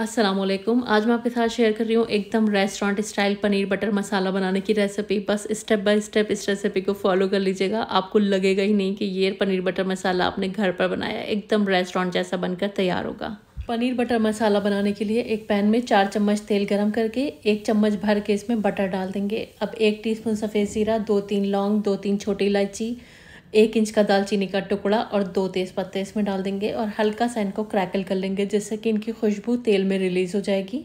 असलम आज मैं आपके साथ शेयर कर रही हूँ एकदम restaurant style paneer butter masala बनाने की रेसिपी बस स्टेप बाय स्टेप इस रेसिपी को फॉलो कर लीजिएगा आपको लगेगा ही नहीं कि ये पनीर बटर मसाला आपने घर पर बनाया एकदम रेस्टोरेंट जैसा बनकर तैयार होगा पनीर बटर मसाला बनाने के लिए एक पैन में चार चम्मच तेल गरम करके एक चम्मच भर के इसमें बटर डाल देंगे अब एक टीस्पून सफ़ेद ज़ीरा दो तीन लौंग दो तीन छोटी इलायची एक इंच का दालचीनी का टुकड़ा और दो तेज़ पत्ते इसमें डाल देंगे और हल्का सा इनको क्रैकल कर लेंगे जिससे कि इनकी खुशबू तेल में रिलीज़ हो जाएगी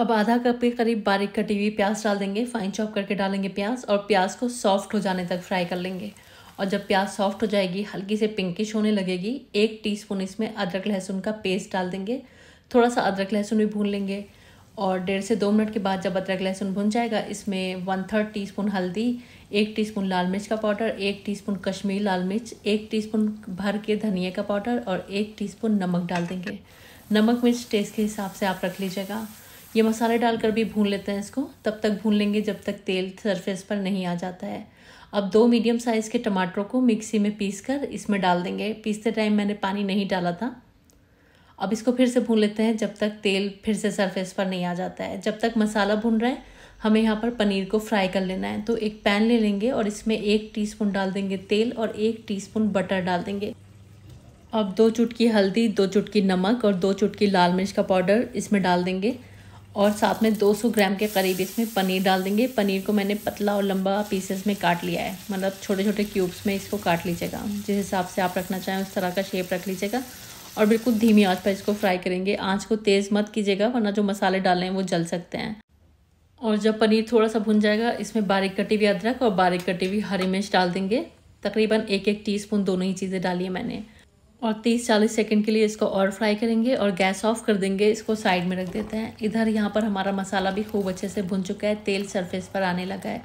अब आधा कप के करीब बारीक कटी हुई प्याज डाल देंगे फाइन चॉप करके डालेंगे प्याज और प्याज को सॉफ्ट हो जाने तक फ्राई कर लेंगे और जब प्याज सॉफ्ट हो जाएगी हल्की से पिंकिश होने लगेगी एक टीस्पून इसमें अदरक लहसुन का पेस्ट डाल देंगे थोड़ा सा अदरक लहसुन भी भून लेंगे और डेढ़ से दो मिनट के बाद जब अदरक लहसुन भुन जाएगा इसमें वन थर्ड टी स्पून हल्दी एक टीस्पून लाल मिर्च का पाउडर एक टीस्पून कश्मीरी लाल मिर्च एक टीस्पून भर के धनिया का पाउडर और एक टीस्पून नमक डाल देंगे नमक मिर्च टेस्ट के हिसाब से आप रख लीजिएगा ये मसाले डालकर भी भून लेते हैं इसको तब तक भून लेंगे जब तक तेल सरफेस पर नहीं आ जाता है अब दो मीडियम साइज़ के टमाटरों को मिक्सी में पीस कर इसमें डाल देंगे पीसते टाइम मैंने पानी नहीं डाला था अब इसको फिर से भून लेते हैं जब तक तेल फिर से सरफेस पर नहीं आ जाता है जब तक मसाला भून रहे हैं हमें यहाँ पर पनीर को फ्राई कर लेना है तो एक पैन ले लेंगे और इसमें एक टीस्पून डाल देंगे तेल और एक टीस्पून बटर डाल देंगे अब दो चुटकी हल्दी दो चुटकी नमक और दो चुटकी लाल मिर्च का पाउडर इसमें डाल देंगे और साथ में 200 ग्राम के करीब इसमें पनीर डाल देंगे पनीर को मैंने पतला और लंबा पीसेस में काट लिया है मतलब छोटे छोटे क्यूब्स में इसको काट लीजिएगा जिस हिसाब से आप रखना चाहें उस तरह का शेप रख लीजिएगा और बिल्कुल धीमी आंच पर इसको फ्राई करेंगे आंच को तेज़ मत कीजिएगा वरना जो मसाले डाले हैं वो जल सकते हैं और जब पनीर थोड़ा सा भुन जाएगा इसमें बारीक कटी हुई अदरक और बारीक कटी हुई हरी मिर्च डाल देंगे तकरीबन एक एक स्पून दोनों ही चीज़ें डाली है मैंने और 30-40 सेकंड के लिए इसको और फ्राई करेंगे और गैस ऑफ कर देंगे इसको साइड में रख देते हैं इधर यहाँ पर हमारा मसाला भी खूब अच्छे से भुन चुका है तेल सरफेस पर आने लगा है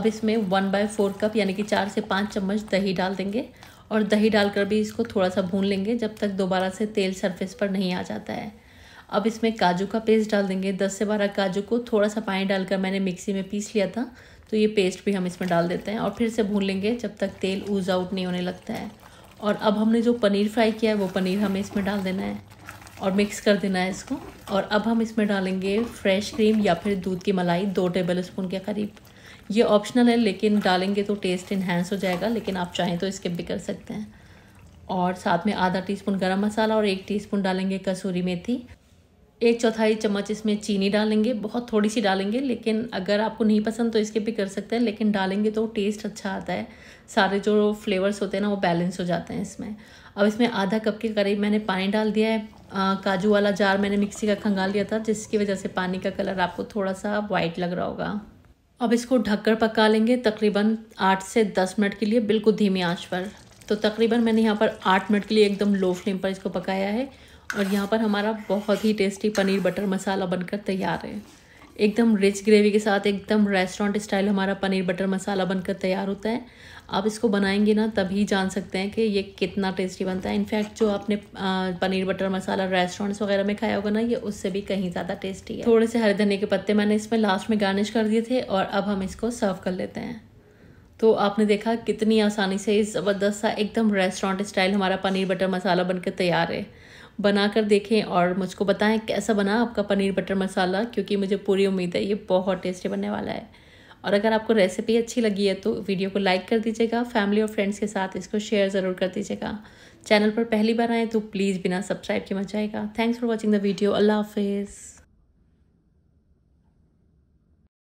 अब इसमें वन बाय फोर कप यानी कि चार से पाँच चम्मच दही डाल देंगे और दही डालकर भी इसको थोड़ा सा भून लेंगे जब तक दोबारा से तेल सरफेस पर नहीं आ जाता है अब इसमें काजू का पेस्ट डाल देंगे दस से बारह काजू को थोड़ा सा पानी डालकर मैंने मिक्सी में पीस लिया था तो ये पेस्ट भी हम इसमें डाल देते हैं और फिर से भून लेंगे जब तक तेल ऊज आउट नहीं होने लगता है और अब हमने जो पनीर फ्राई किया है वो पनीर हमें इसमें डाल देना है और मिक्स कर देना है इसको और अब हम इसमें डालेंगे फ्रेश क्रीम या फिर दूध की मलाई दो टेबल स्पून के करीब ये ऑप्शनल है लेकिन डालेंगे तो टेस्ट इन्हेंस हो जाएगा लेकिन आप चाहें तो इसके भी कर सकते हैं और साथ में आधा टीस्पून गरम मसाला और एक टीस्पून डालेंगे कसूरी मेथी एक चौथाई चम्मच इसमें चीनी डालेंगे बहुत थोड़ी सी डालेंगे लेकिन अगर आपको नहीं पसंद तो इसके भी कर सकते हैं लेकिन डालेंगे तो टेस्ट अच्छा आता है सारे जो फ्लेवर्स होते हैं ना वो बैलेंस हो जाते हैं इसमें अब इसमें आधा कप के करीब मैंने पानी डाल दिया है काजू वाला जार मैंने मिक्सी का खंगाल लिया था जिसकी वजह से पानी का कलर आपको थोड़ा सा वाइट लग रहा होगा अब इसको ढककर पका लेंगे तकरीबन आठ से दस मिनट के लिए बिल्कुल धीमी आंच पर तो तकरीबन मैंने यहाँ पर आठ मिनट के लिए एकदम लो फ्लेम पर इसको पकाया है और यहाँ पर हमारा बहुत ही टेस्टी पनीर बटर मसाला बनकर तैयार है एकदम रिच ग्रेवी के साथ एकदम रेस्टोरेंट स्टाइल हमारा पनीर बटर मसाला बनकर तैयार होता है आप इसको बनाएंगे ना तभी जान सकते हैं कि ये कितना टेस्टी बनता है इनफैक्ट जो आपने पनीर बटर मसाला रेस्टोरेंट्स वगैरह में खाया होगा ना ये उससे भी कहीं ज़्यादा टेस्टी है थोड़े से हरे धनिया के पत्ते मैंने इसमें लास्ट में गार्निश कर दिए थे और अब हम इसको सर्व कर लेते हैं तो आपने देखा कितनी आसानी से ज़बरदस्त सा एकदम रेस्टोरेंट स्टाइल हमारा पनीर बटर मसाला बनकर तैयार है बना कर देखें और मुझको बताएं कैसा बना आपका पनीर बटर मसाला क्योंकि मुझे पूरी उम्मीद है ये बहुत टेस्टी बनने वाला है और अगर आपको रेसिपी अच्छी लगी है तो वीडियो को लाइक कर दीजिएगा फैमिली और फ्रेंड्स के साथ इसको शेयर ज़रूर कर दीजिएगा चैनल पर पहली बार आएँ तो प्लीज़ बिना सब्सक्राइब के मचाएगा thanks for watching the video Allah हाफिज़